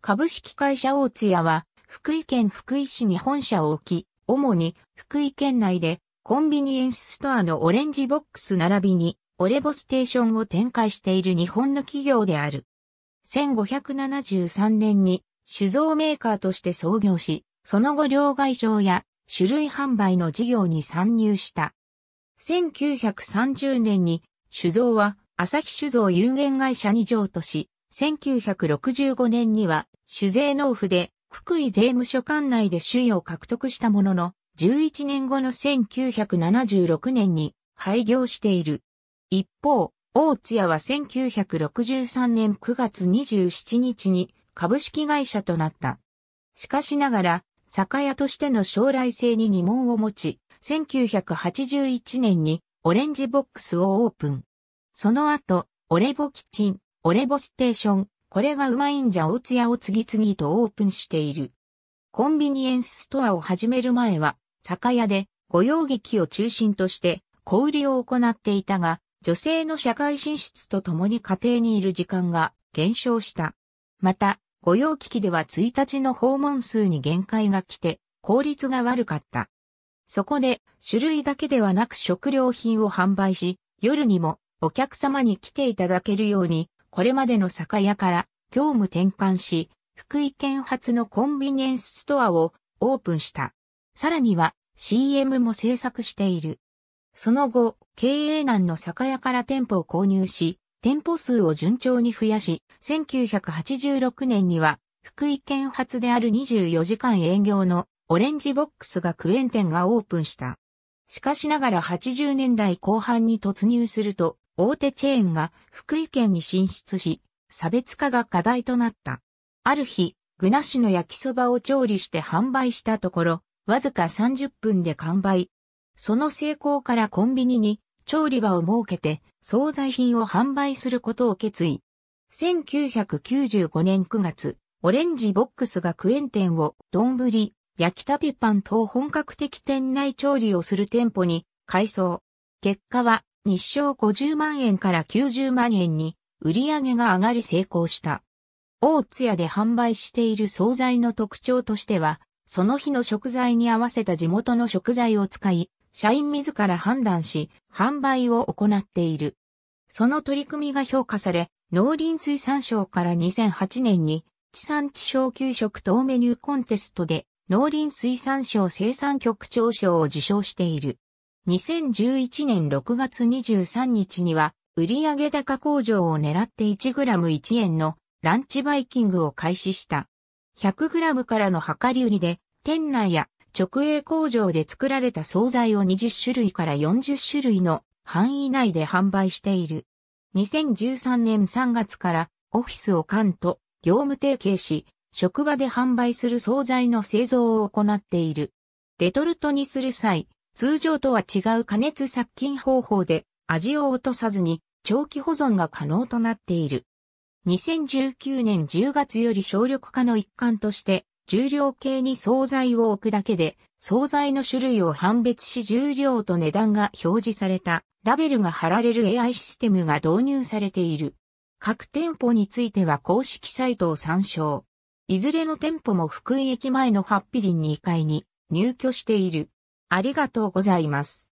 株式会社大津屋は、福井県福井市に本社を置き、主に福井県内でコンビニエンスストアのオレンジボックス並びにオレボステーションを展開している日本の企業である。1573年に酒造メーカーとして創業し、その後両外商や種類販売の事業に参入した。1930年に酒造は朝日酒造有限会社に譲渡し、1965年には酒税納付で福井税務署管内で首位を獲得したものの、11年後の1976年に廃業している。一方、大津屋は1963年9月27日に株式会社となった。しかしながら、酒屋としての将来性に疑問を持ち、1981年にオレンジボックスをオープン。その後、オレボキチン、オレボステーション、これがうまいんじゃおつやを次々とオープンしている。コンビニエンスストアを始める前は、酒屋で、御用劇を中心として、小売りを行っていたが、女性の社会進出とともに家庭にいる時間が減少した。また、御用聞きでは1日の訪問数に限界が来て、効率が悪かった。そこで、種類だけではなく食料品を販売し、夜にもお客様に来ていただけるようにこれまでの酒屋から業務転換し、福井県発のコンビニエンスストアをオープンした。さらには CM も制作している。その後、経営難の酒屋から店舗を購入し、店舗数を順調に増やし、1986年には福井県発である24時間営業のオレンジボックスがクエン店がオープンした。しかしながら80年代後半に突入すると、大手チェーンが福井県に進出し、差別化が課題となった。ある日、具なしの焼きそばを調理して販売したところ、わずか30分で完売。その成功からコンビニに調理場を設けて、惣菜品を販売することを決意。1995年9月、オレンジボックスがクエン店を丼、焼きたてパン等本格的店内調理をする店舗に改装。結果は日商50万円から90万円に売り上げが上がり成功した。大津屋で販売している惣菜の特徴としては、その日の食材に合わせた地元の食材を使い、社員自ら判断し、販売を行っている。その取り組みが評価され、農林水産省から2008年に、地産地消給食等メニューコンテストで、農林水産省生産局長賞を受賞している。2011年6月23日には、売上高工場を狙って 1g1 円のランチバイキングを開始した。100g からの量り売りで、店内や直営工場で作られた惣菜を20種類から40種類の範囲内で販売している。2013年3月からオフィスを関と業務提携し、職場で販売する惣菜の製造を行っている。レトルトにする際、通常とは違う加熱殺菌方法で味を落とさずに長期保存が可能となっている。2019年10月より省力化の一環として重量計に惣菜を置くだけで惣菜の種類を判別し重量と値段が表示されたラベルが貼られる AI システムが導入されている。各店舗については公式サイトを参照。いずれの店舗も福井駅前のハッピリン2階に入居している。ありがとうございます。